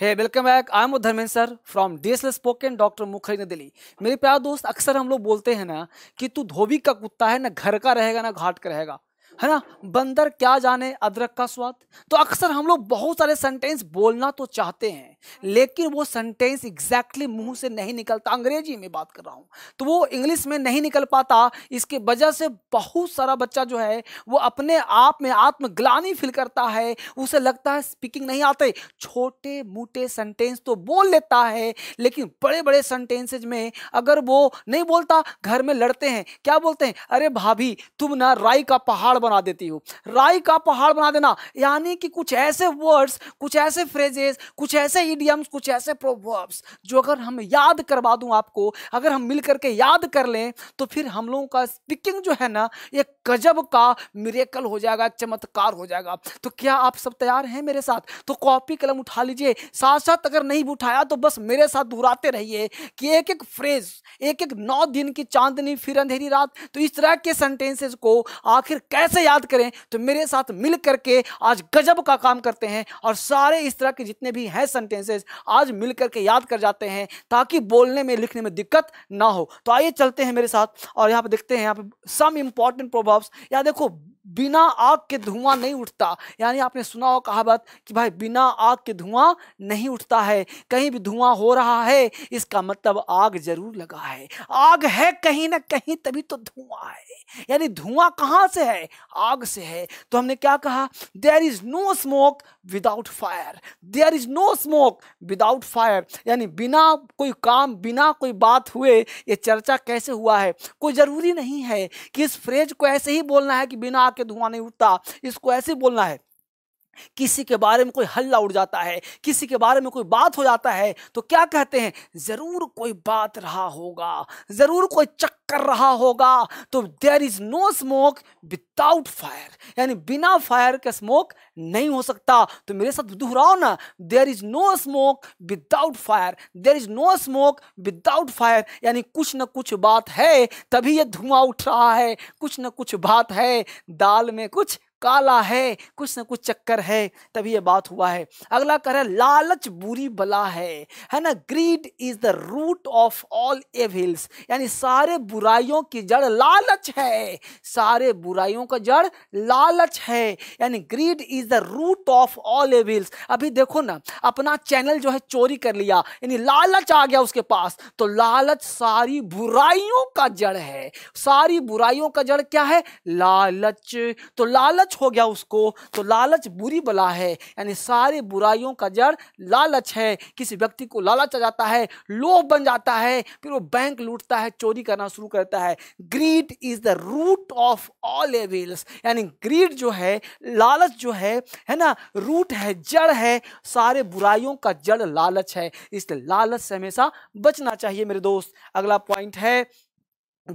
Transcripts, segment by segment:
Hey welcome back I am Dharmendra sir from D S L spoken doctor Mukherjee New Delhi मेरे प्यार दोस्त अक्सर हम लोग बोलते हैं ना कि तू धोबी का कुत्ता है ना घर का रहेगा ना घाट का रहेगा है ना बंदर क्या जाने अदरक का स्वाद तो अक्सर हम लोग बहुत सारे सेंटेंस बोलना तो चाहते हैं लेकिन वो सेंटेंस एग्जैक्टली मुंह से नहीं निकलता अंग्रेजी में बात कर रहा हूँ तो वो इंग्लिश में नहीं निकल पाता इसके वजह से बहुत सारा बच्चा जो है वो अपने आप में आत्मग्लानी फील करता है उसे लगता है स्पीकिंग नहीं आते छोटे मोटे सेंटेंस तो बोल लेता है लेकिन बड़े बड़े सेंटेंसेज में अगर वो नहीं बोलता घर में लड़ते हैं क्या बोलते हैं अरे भाभी तुम ना राई का पहाड़ बना देती हो राई का पहाड़ बना देना यानी कि कुछ ऐसे वर्ड्स कुछ ऐसे फ्रेजेस कुछ ऐसे इडियम्स कुछ ऐसे प्रोवर्ब्स जो अगर हम याद करवा दूं आपको अगर हम मिल करके याद कर लें तो फिर हम लोगों का स्पीकिंग जो है ना ये गजब का मिरेकल हो जाएगा चमत्कार हो जाएगा तो क्या आप सब तैयार हैं मेरे साथ तो कॉपी कलम उठा लीजिए साथ साथ अगर नहीं उठाया तो बस मेरे साथ दोहराते रहिए कि एक एक फ्रेज एक एक नौ दिन की चांदनी फिर अंधेरी रात तो इस तरह के सेंटेंसेस को आखिर कैसे याद करें तो मेरे साथ मिल करके आज गजब का काम करते हैं और सारे इस तरह के जितने भी हैं सेंटेंस सेंसेस आज मिल करके याद कर जाते हैं ताकि बोलने में लिखने में दिक्कत ना हो तो आइए चलते हैं मेरे साथ और यहाँ पे देखते हैं यहाँ पे सम इम्पॉर्टेंट प्रोवर्ब्स या देखो बिना आग के धुआं नहीं उठता यानी आपने सुना हो कहावत कि भाई बिना आग के धुआं नहीं उठता है कहीं भी धुआं हो रहा है इसका मतलब आग जरूर लगा है आग है कहीं ना कहीं तभी तो धुआं है यानी धुआं कहाँ से है आग से है तो हमने क्या कहा there is no smoke without fire there is no smoke without fire यानी बिना कोई काम बिना कोई बात हुए ये चर्चा कैसे हुआ है कोई ज़रूरी नहीं है कि इस फ्रेज को ऐसे ही बोलना है कि बिना आके धुआं नहीं उठता इसको ऐसे बोलना है किसी के बारे में कोई हल्ला उड़ जाता है किसी के बारे में कोई बात हो जाता है तो क्या कहते हैं ज़रूर कोई बात रहा होगा ज़रूर कोई चक्कर रहा होगा तो there is no smoke without fire यानी बिना फायर के स्मोक नहीं हो सकता तो मेरे साथ दोहराओ ना there is no smoke without fire there is no smoke without fire यानी कुछ ना कुछ बात है तभी यह धुआं उठ रहा है कुछ ना कुछ बात है दाल में कुछ काला है कुछ ना कुछ चक्कर है तभी ये बात हुआ है अगला कह रहा है लालच बुरी बला है है ना greed is the root of all evils यानी सारे बुराइयों की जड़ लालच है सारे बुराइयों का जड़ लालच है यानी greed is the root of all evils अभी देखो ना अपना चैनल जो है चोरी कर लिया यानी लालच आ गया उसके पास तो लालच सारी बुराइयों का जड़ है सारी बुराइयों का जड़ क्या है लालच तो लालच लालच हो गया उसको तो लालच बुरी बला है यानी सारी बुराइयों का जड़ लालच है किसी व्यक्ति को लालच आ जाता है लोभ बन जाता है फिर वो बैंक लूटता है चोरी करना शुरू करता है greed is the root of all evils यानी ग्रीड जो है लालच जो है है ना रूट है जड़ है सारे बुराइयों का जड़ लालच है इसलिए लालच से हमेशा बचना चाहिए मेरे दोस्त अगला पॉइंट है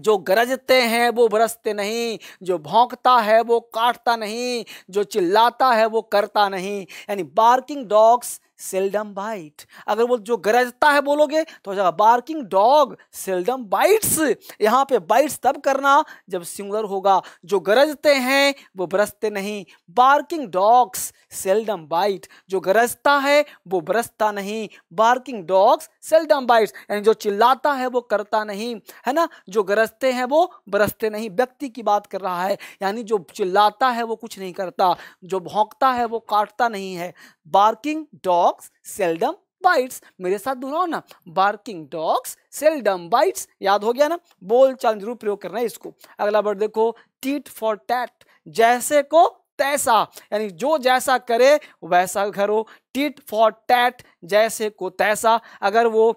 जो गरजते हैं वो बरसते नहीं जो भौंकता है वो काटता नहीं जो चिल्लाता है वो करता नहीं यानी बार्किंग डॉग्स सेल्डम बाइट अगर वो जो गरजता है बोलोगे तो हो जाएगा बार्किंग डॉग सेल्डम बाइट्स यहाँ पे बाइट्स तब करना जब सिंगुलर होगा जो गरजते हैं वो बरसते नहीं बार्किंग डॉग्स सेल्डम बाइट जो गरजता है वो बरसता नहीं बार्किंग डॉग्स सेल्डम बाइट्स यानी जो चिल्लाता है वो करता नहीं है ना जो गरजते हैं वो बरसते नहीं व्यक्ति की बात कर रहा है यानी जो चिल्लाता है वो कुछ नहीं करता जो भोंकता है वो काटता नहीं है बार्किंग डॉग्स सेल्डम बाइट्स मेरे साथ दोहराओ ना बार्किंग डॉग्स सेल्डम बाइट्स याद हो गया ना बोल चाल जरूर प्रयोग करना है इसको अगला वर्ड देखो टीट फॉर टैट जैसे को तैसा यानी जो जैसा करे वैसा करो टीट फॉर टैट जैसे को तैसा अगर वो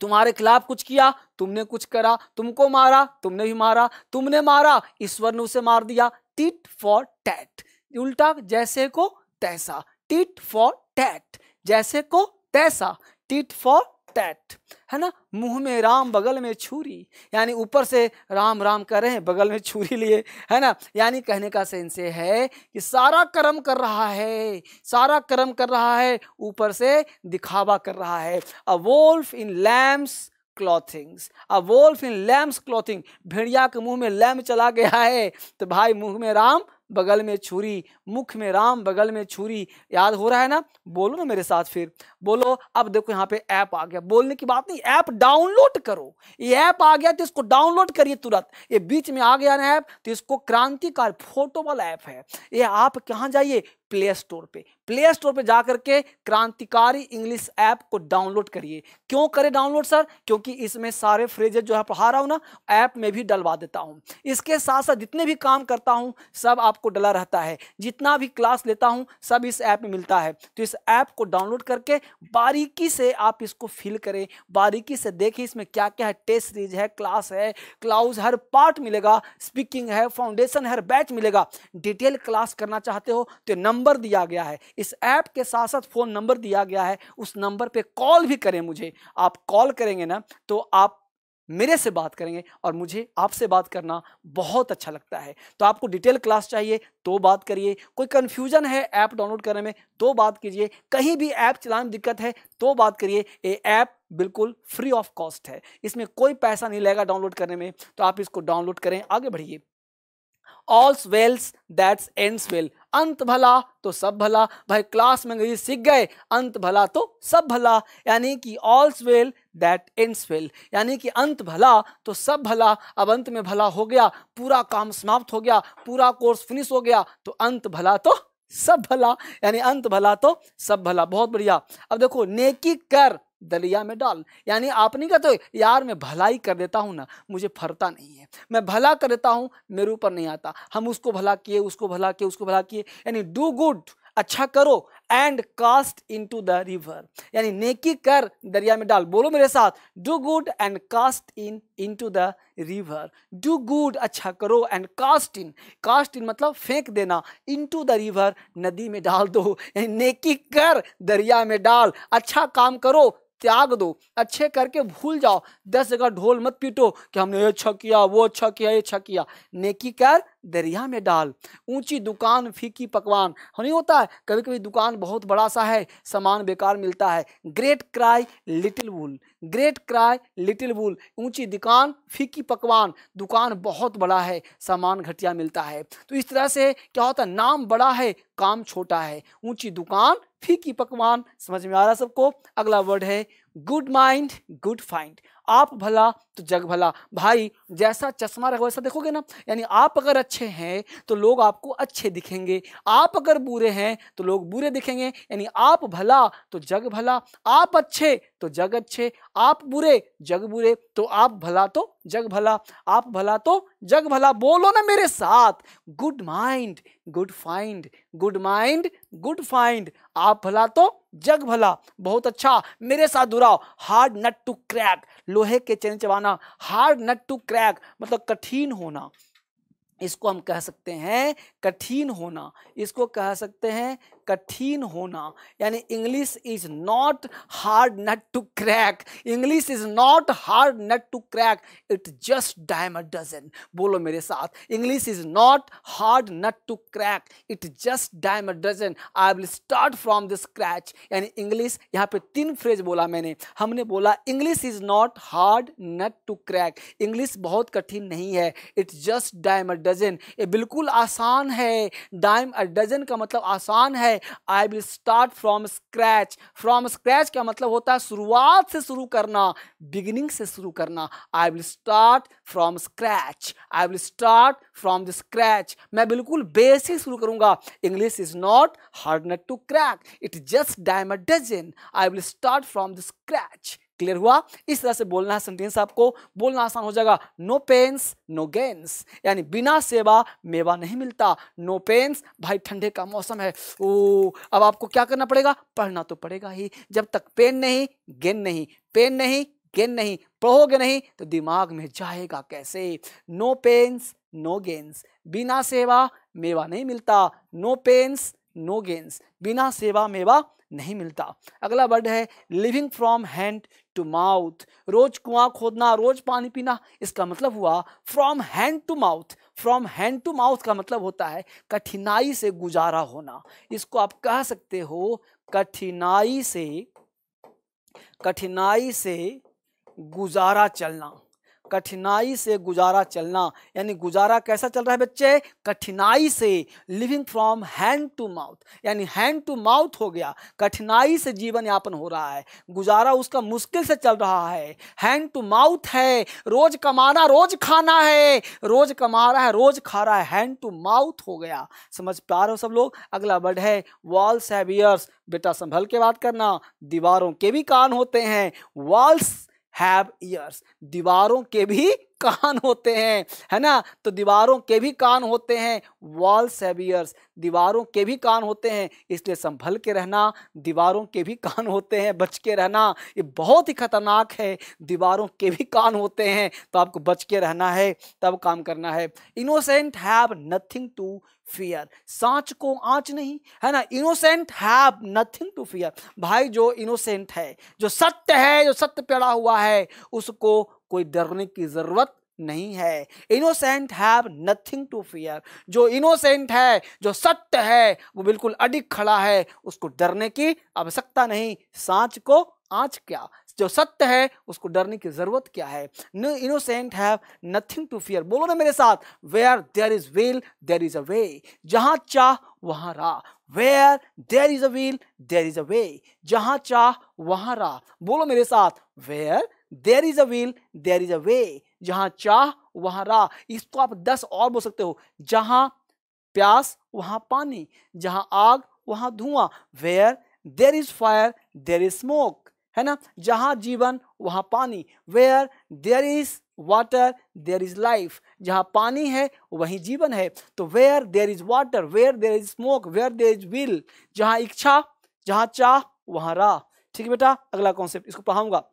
तुम्हारे खिलाफ कुछ किया तुमने कुछ करा तुमको मारा तुमने भी मारा तुमने मारा ईश्वर ने उसे मार दिया टिट फॉर टैट उल्टा जैसे को तैसा टिट फॉर टैट जैसे को तैसा टिट फॉर टैट है ना मुंह में राम बगल में छुरी यानी ऊपर से राम राम कर रहे हैं बगल में छुरी लिए है ना यानी कहने का सेंस है कि सारा कर्म कर रहा है सारा कर्म कर रहा है ऊपर से दिखावा कर रहा है a wolf in lamb's clothings a wolf in lamb's clothing भेड़िया के मुंह में लैम चला गया है तो भाई मुंह में राम बगल में छुरी मुख में राम बगल में छुरी याद हो रहा है ना बोलो ना मेरे साथ फिर बोलो अब देखो यहाँ पे ऐप आ गया बोलने की बात नहीं ऐप डाउनलोड करो ये ऐप आ गया तो इसको डाउनलोड करिए तुरंत ये बीच में आ गया ना ऐप तो इसको क्रांतिकार फोटो वाला ऐप है ये आप कहाँ जाइए प्ले स्टोर पे प्ले स्टोर पे जा करके क्रांतिकारी इंग्लिश ऐप को डाउनलोड करिए क्यों करें डाउनलोड सर क्योंकि इसमें सारे फ्रेजेज जो है पढ़ा रहा हूँ ना ऐप में भी डलवा देता हूँ इसके साथ साथ जितने भी काम करता हूँ सब आपको डला रहता है जितना भी क्लास लेता हूँ सब इस ऐप में मिलता है तो इस ऐप को डाउनलोड करके बारीकी से आप इसको फिल करें बारीकी से देखें इसमें क्या क्या है टेस्ट सीरीज है क्लास है क्लाउज हर पार्ट मिलेगा स्पीकिंग है फाउंडेशन हर बैच मिलेगा डिटेल क्लास करना चाहते हो तो नंबर नंबर दिया गया है इस ऐप के साथ साथ फ़ोन नंबर दिया गया है उस नंबर पे कॉल भी करें मुझे आप कॉल करेंगे ना तो आप मेरे से बात करेंगे और मुझे आपसे बात करना बहुत अच्छा लगता है तो आपको डिटेल क्लास चाहिए तो बात करिए कोई कन्फ्यूजन है ऐप डाउनलोड करने में तो बात कीजिए कहीं भी ऐप चलाने में दिक्कत है तो बात करिए ये ऐप बिल्कुल फ्री ऑफ कॉस्ट है इसमें कोई पैसा नहीं लगेगा डाउनलोड करने में तो आप इसको डाउनलोड करें आगे बढ़िए all's wells that's ends well अंत भला तो सब भला भाई क्लास में अंग्रेजी सीख गए अंत भला तो सब भला यानी कि all's well that ends well यानी कि अंत भला तो सब भला अब अंत में भला हो गया पूरा काम समाप्त हो गया पूरा कोर्स फिनिश हो गया तो अंत भला तो सब भला यानी अंत भला तो सब भला बहुत बढ़िया अब देखो नेकी कर दलिया में डाल यानी आप नहीं कहते यार मैं भलाई कर देता हूँ ना मुझे फरता नहीं है मैं भला कर देता हूँ मेरे ऊपर नहीं आता हम उसको भला किए उसको भला किए उसको भला किए यानी डू गुड अच्छा करो and cast into the river यानी नेकी कर दरिया में डाल बोलो मेरे साथ do good and cast in into the river do good अच्छा करो and cast in cast in मतलब फेंक देना इन टू द रिवर नदी में डाल दो यानी नेकी कर दरिया में डाल अच्छा काम करो त्याग दो अच्छे करके भूल जाओ दस जगह ढोल मत पीटो कि हमने ये अच्छा किया वो अच्छा किया ये अच्छा किया नेकी कर दरिया में डाल ऊंची दुकान फीकी पकवान नहीं होता है कभी कभी दुकान बहुत बड़ा सा है सामान बेकार मिलता है great cry little wool great cry little wool ऊंची दुकान फीकी पकवान दुकान बहुत बड़ा है सामान घटिया मिलता है तो इस तरह से क्या होता है नाम बड़ा है काम छोटा है ऊंची दुकान फीकी पकवान समझ में आ रहा सबको अगला वर्ड है गुड माइंड गुड फाइंड आप भला तो जग भला भाई जैसा चश्मा रखो वैसा देखोगे ना यानी आप अगर अच्छे हैं तो लोग आपको अच्छे दिखेंगे आप अगर बुरे हैं तो लोग बुरे दिखेंगे यानी आप भला तो जग भला आप अच्छे तो जग अच्छे आप बुरे जग बुरे तो आप भला तो जग भला आप भला तो जग भला बोलो ना मेरे साथ good mind good find good mind good find आप भला तो जग भला बहुत अच्छा मेरे साथ दुराओ हार्ड नट टू क्रैक लोहे के चने चबाना हार्ड नट टू क्रैक मतलब कठिन होना इसको हम कह सकते हैं कठिन होना इसको कह सकते हैं कठिन होना यानी English is not hard nut to crack English is not hard nut to crack it just dime a dozen बोलो मेरे साथ English is not hard nut to crack it just dime a dozen I will start from this scratch यानी English यहाँ पे तीन phrase बोला मैंने हमने बोला English is not hard nut to crack English बहुत कठिन नहीं है it just dime a dozen ये बिल्कुल आसान है डाइम अ डजन का मतलब आसान है I will start from scratch from scratch का मतलब होता है शुरुआत से शुरू करना बिगिनिंग से शुरू करना I will start from scratch I will start from the scratch मैं बिल्कुल बेस से शुरू करूंगा English is not hard nut to crack it just dime a dozen I will start from the scratch clear हुआ इस तरह से बोलना है सेंटेंस आपको बोलना आसान हो जाएगा नो पेंस नो गेंस यानी बिना सेवा मेवा नहीं मिलता नो पेंस भाई ठंडे का मौसम है ओ अब आपको क्या करना पड़ेगा पढ़ना तो पड़ेगा ही जब तक पेन नहीं गेन नहीं पेन नहीं गेन नहीं पढ़ोगे नहीं तो दिमाग में जाएगा कैसे नो पेन्स नो गेंस बिना सेवा मेवा नहीं मिलता नो पेन्स नो गेंस बिना सेवा मेवा नहीं मिलता अगला वर्ड है living from hand to mouth रोज कुआं खोदना रोज पानी पीना इसका मतलब हुआ from hand to mouth from hand to mouth का मतलब होता है कठिनाई से गुजारा होना इसको आप कह सकते हो कठिनाई से कठिनाई से गुजारा चलना कठिनाई से गुजारा चलना यानी गुजारा कैसा चल रहा है बच्चे कठिनाई से living from hand to mouth यानी हैंड टू माउथ हो गया कठिनाई से जीवन यापन हो रहा है गुजारा उसका मुश्किल से चल रहा है हैंड टू माउथ है रोज कमाना रोज खाना है रोज कमा रहा है रोज खा रहा है हैंड टू माउथ हो गया समझ पा रहे हो सब लोग अगला वर्ड है वॉल्स हैवियर्स बेटा संभल के बात करना दीवारों के भी कान होते हैं वॉल्स हैव ईयर्स दीवारों के भी कान होते हैं है ना तो दीवारों के भी कान होते हैं वॉल सेवियर्स दीवारों के भी कान होते हैं इसलिए संभल के रहना दीवारों के भी कान होते हैं बच के रहना ये बहुत ही खतरनाक है दीवारों के भी कान होते हैं तो आपको बच के रहना है तब काम करना है innocent have nothing to fear सांच को आँच नहीं है ना innocent have nothing to fear भाई जो इनोसेंट है जो सत्य है जो सत्य पड़ा हुआ है उसको कोई डरने की ज़रूरत नहीं है innocent have nothing to fear जो इनोसेंट है जो सत्य है वो बिल्कुल अडिग खड़ा है उसको डरने की आवश्यकता नहीं सांच को आँच क्या जो सत्य है उसको डरने की जरूरत क्या है no innocent have nothing to fear बोलो ना मेरे साथ where there is will there is a way जहां चाह वहां राह where there is a will there is a way जहां चाह वहां राह बोलो मेरे साथ where there is a will there is a way जहां चाह वहां राह इसको आप दस और बोल सकते हो जहां प्यास वहां पानी जहां आग वहां धुआं where there is fire there is smoke है ना जहां जीवन वहां पानी where there is water there is life जहां पानी है वहीं जीवन है तो where there is water where there is smoke where there is will जहां इच्छा जहां चाह वहां राह ठीक है बेटा अगला कॉन्सेप्ट इसको पढ़ाऊंगा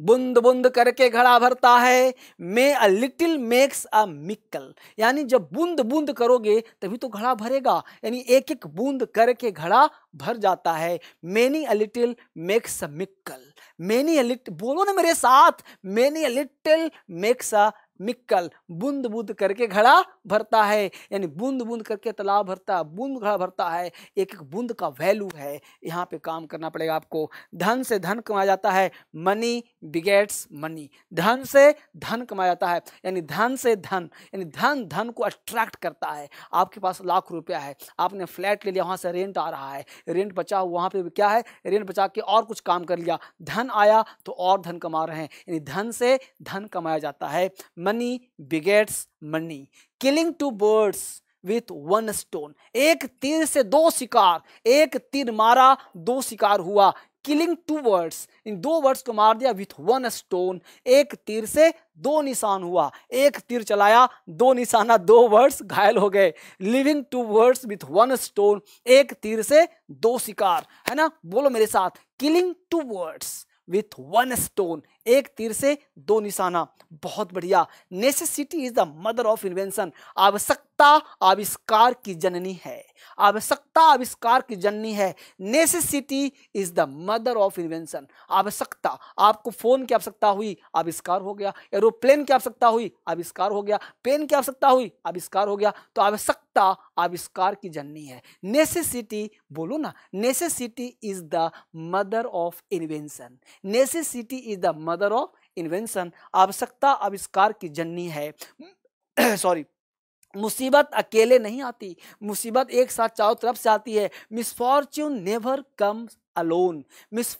बुंद बुंद करके घड़ा भरता है मे अ लिटिल मेक्स अ मिक्कल यानी जब बूंद बूंद करोगे तभी तो घड़ा भरेगा यानी एक एक बूंद करके घड़ा भर जाता है many a little makes a mickle many a little बोलो ना मेरे साथ many a little makes a mickle बूंद बूंद करके घड़ा भरता है यानी बूंद बूंद करके तालाब भरता है बूंद घड़ा भरता है एक एक बूंद का वैल्यू है यहाँ पे काम करना पड़ेगा आपको धन से धन कमाया जाता है मनी बिगेट्स मनी धन से धन कमाया जाता है यानी धन से धन यानी धन धन को अट्रैक्ट करता है आपके पास लाख रुपया है आपने फ्लैट ले लिया वहाँ से रेंट आ रहा है रेंट बचा वहाँ पर क्या है रेंट बचा के और कुछ काम कर लिया धन आया तो और धन कमा रहे हैं यानी धन से धन कमाया जाता है money money begets money killing two birds with one stone एक तीर से दो शिकार एक तीर मारा दो शिकार हुआ किलिंग टू वर्ड्स इन दो वर्ड्स को मार दिया विथ वन स्टोन एक तीर से दो निशान हुआ एक तीर चलाया दो निशाना दो वर्ड्स घायल हो गए living two words with one stone एक तीर से दो शिकार है ना बोलो मेरे साथ killing two words with one stone एक तीर से दो निशाना बहुत बढ़िया necessity is the mother of invention आवश्यकता आविष्कार की जननी है आवश्यकता आविष्कार की जननी है necessity is the mother of invention आवश्यकता आपको फोन की आवश्यकता हुई आविष्कार हो गया एरोप्लेन की आवश्यकता हुई आविष्कार हो गया पेन की आवश्यकता हुई आविष्कार हो गया तो आवश्यक सत्ता आविष्कार की जननी है नेसेसिटी बोलो ना necessity is the mother of invention necessity is the mother of invention आवश्यकता आविष्कार की जननी है सॉरी मुसीबत अकेले नहीं आती मुसीबत एक साथ चारों तरफ से आती है misfortune never comes alone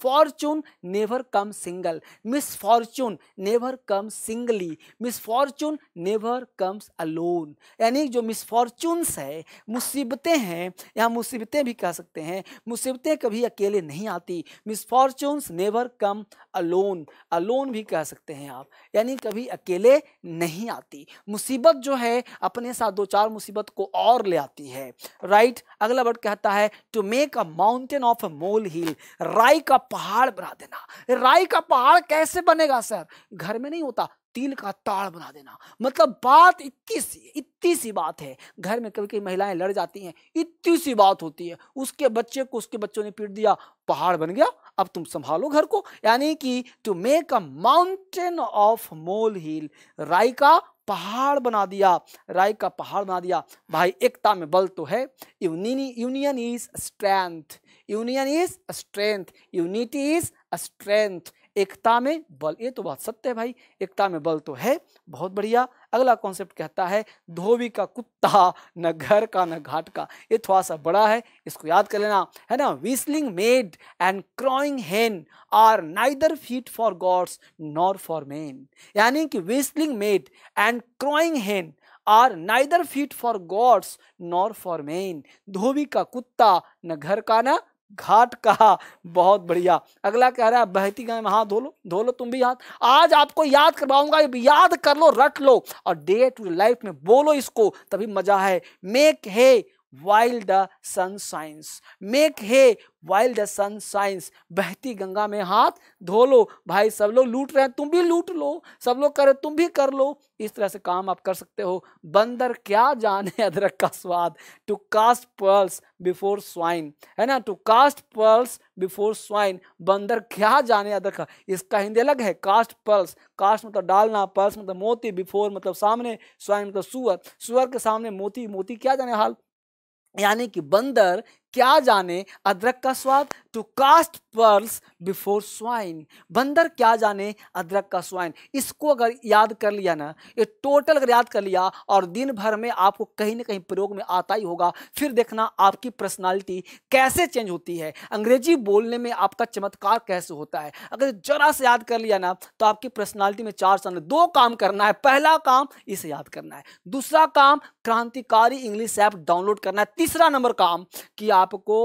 fortune never come single misfortune never come singly misfortune never comes alone यानी जो मिस मिसफॉर्चून्स है मुसीबतें हैं या मुसीबतें भी कह सकते हैं मुसीबतें कभी अकेले नहीं आती miss misfortunes never come alone alone भी कह सकते हैं आप यानी कभी अकेले नहीं आती मुसीबत जो है अपने साथ दो चार मुसीबत को और ले आती है राइट right? अगला वर्ड कहता है to make a mountain of a mole ही झील राई का पहाड़ बना देना राई का पहाड़ कैसे बनेगा सर घर में नहीं होता तिल का ताड़ बना देना मतलब बात इतनी सी इतनी सी बात है घर में कभी कभी महिलाएं लड़ जाती हैं इतनी सी बात होती है उसके बच्चे को उसके बच्चों ने पीट दिया पहाड़ बन गया अब तुम संभालो घर को यानी कि to make a mountain of molehill राय का पहाड़ बना दिया राय का पहाड़ बना दिया भाई एकता में बल तो है union is strength union is strength unity is strength एकता में बल ये तो बहुत सत्य है भाई एकता में बल तो है बहुत बढ़िया अगला कॉन्सेप्ट कहता है धोबी का कुत्ता न घर का न घाट का ये थोड़ा सा बड़ा है इसको याद कर लेना है ना whistling maid and crowing hen are neither fit for gods nor for men यानी कि whistling maid and crowing hen are neither fit for gods nor for men धोबी का कुत्ता न घर का ना घाट कहा बहुत बढ़िया अगला कह रहा है बहती गाय में हाथ धो लो धो लो तुम भी हाथ आज आपको याद करवाऊंगा याद कर लो रट लो और डे टू लाइफ में बोलो इसको तभी मजा है make hay while the sun shines make hay while the sun shines बहती गंगा में हाथ धो लो भाई सब लोग लूट रहे हैं तुम भी लूट लो सब लोग करे तुम भी कर लो इस तरह से काम आप कर सकते हो बंदर क्या जाने अदरक का स्वाद to cast pearls before swine है ना to cast pearls before swine बंदर क्या जाने अदरक का इसका हिंदी अलग है कास्ट पर्ल्स कास्ट मतलब डालना पर्ल्स मतलब मोती बिफोर मतलब सामने स्वाइन मतलब सुअर सुअर के सामने मोती मोती क्या जाने हाल यानी कि बंदर क्या जाने अदरक का स्वाद to cast pearls before swine बंदर क्या जाने अदरक का स्वाइन इसको अगर याद कर लिया ना ये टोटल अगर याद कर लिया और दिन भर में आपको कहीं ना कहीं प्रयोग में आता ही होगा फिर देखना आपकी पर्सनालिटी कैसे चेंज होती है अंग्रेजी बोलने में आपका चमत्कार कैसे होता है अगर जरा से याद कर लिया ना तो आपकी पर्सनैलिटी में चार साल दो काम करना है पहला काम इसे याद करना है दूसरा काम क्रांतिकारी इंग्लिश ऐप डाउनलोड करना है तीसरा नंबर काम कि आप आपको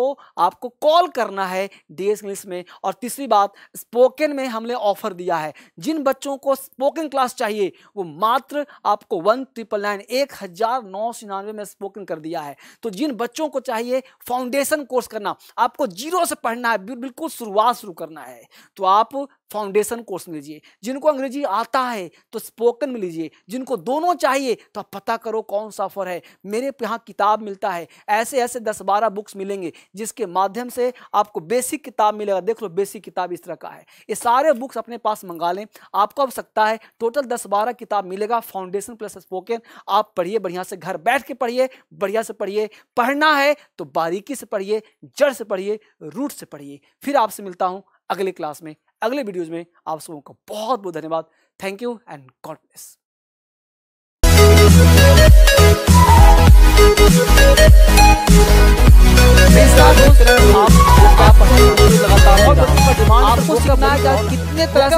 आपको कॉल करना है डी इंग्लिश में और तीसरी बात स्पोकन में हमने ऑफर दिया है जिन बच्चों को स्पोकन क्लास चाहिए वो मात्र आपको वन ट्रिपल नाइन एक हज़ार नौ सौ निन्यानवे में स्पोकन कर दिया है तो जिन बच्चों को चाहिए फाउंडेशन कोर्स करना आपको जीरो से पढ़ना है बिल्कुल शुरुआत शुरू करना है तो आप फाउंडेशन कोर्स में लीजिए जिनको अंग्रेजी आता है तो स्पोकन में लीजिए जिनको दोनों चाहिए तो आप पता करो कौन सा ऑफर है मेरे यहाँ किताब मिलता है ऐसे ऐसे दस बारह बुक्स मिलेंगे जिसके माध्यम से आपको बेसिक किताब मिलेगा देख लो बेसिक किताब इस तरह का है ये सारे बुक्स अपने पास मंगा लें आपको अब सकता है टोटल दस बारह किताब मिलेगा फाउंडेशन प्लस स्पोकन आप पढ़िए बढ़िया से घर बैठ के पढ़िए बढ़िया से पढ़िए पढ़ना है तो बारीकी से पढ़िए जड़ से पढ़िए रूट से पढ़िए फिर आपसे मिलता हूँ अगले क्लास में अगले वीडियोज़ में आप सबों का बहुत बहुत धन्यवाद thank you and God bless आपको सीखना है कितने तरह